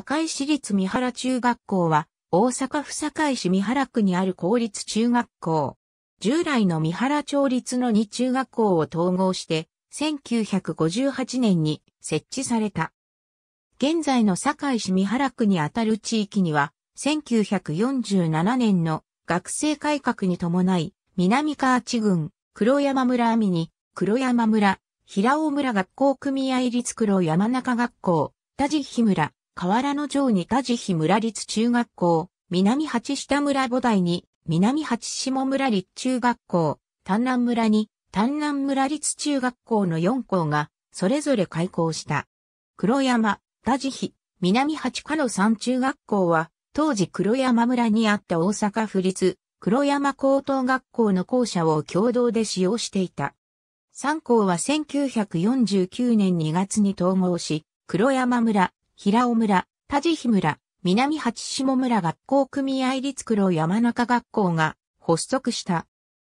堺市立三原中学校は、大阪府堺市三原区にある公立中学校。従来の三原町立の2中学校を統合して、1958年に設置された。現在の堺市三原区にあたる地域には、1947年の学生改革に伴い、南河内郡、黒山村網に、黒山村、平尾村学校組合立黒山中学校、田地日村、河原の城に田地比村立中学校、南八下村母大に、南八下村立中学校、丹南村に、丹南村立中学校の4校が、それぞれ開校した。黒山、田地比、南八下の三中学校は、当時黒山村にあった大阪府立、黒山高等学校の校舎を共同で使用していた。3校は1949年2月に統合し、黒山村、平尾村、田地日村、南八下村学校組合立黒山中学校が発足した。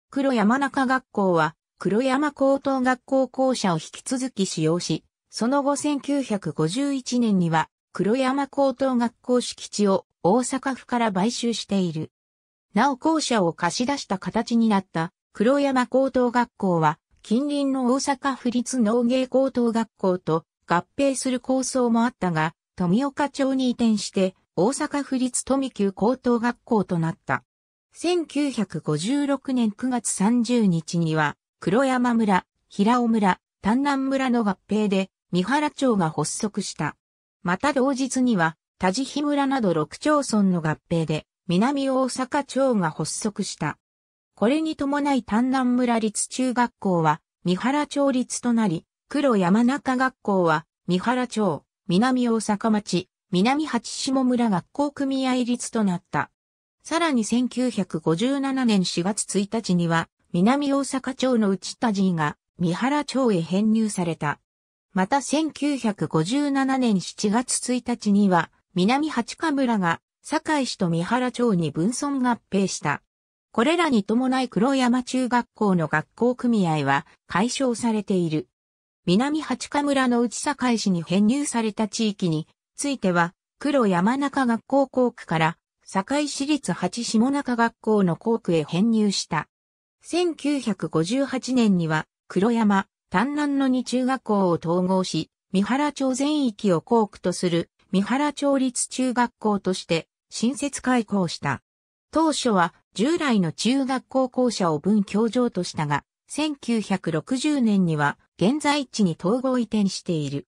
黒山中学校は黒山高等学校校舎を引き続き使用し、その後1951年には黒山高等学校敷地を大阪府から買収している。なお校舎を貸し出した形になった黒山高等学校は近隣の大阪府立農芸高等学校と合併する構想もあったが、富岡町に移転して、大阪府立富久高等学校となった。1956年9月30日には、黒山村、平尾村、丹南村の合併で、三原町が発足した。また同日には、田地日村など6町村の合併で、南大阪町が発足した。これに伴い丹南村立中学校は、三原町立となり、黒山中学校は、三原町、南大阪町、南八下村学校組合立となった。さらに1957年4月1日には、南大阪町の内田寺が三原町へ編入された。また1957年7月1日には、南八日村が堺市と三原町に分村合併した。これらに伴い黒山中学校の学校組合は解消されている。南八日村の内堺市に編入された地域については、黒山中学校校区から堺市立八下中学校の校区へ編入した。1958年には黒山、丹南のに中学校を統合し、三原町全域を校区とする三原町立中学校として新設開校した。当初は従来の中学校校舎を分教場としたが、1960年には現在地に統合移転している。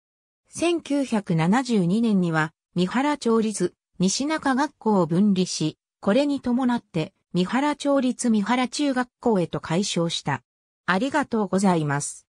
1972年には、三原町立西中学校を分離し、これに伴って、三原町立三原中学校へと解消した。ありがとうございます。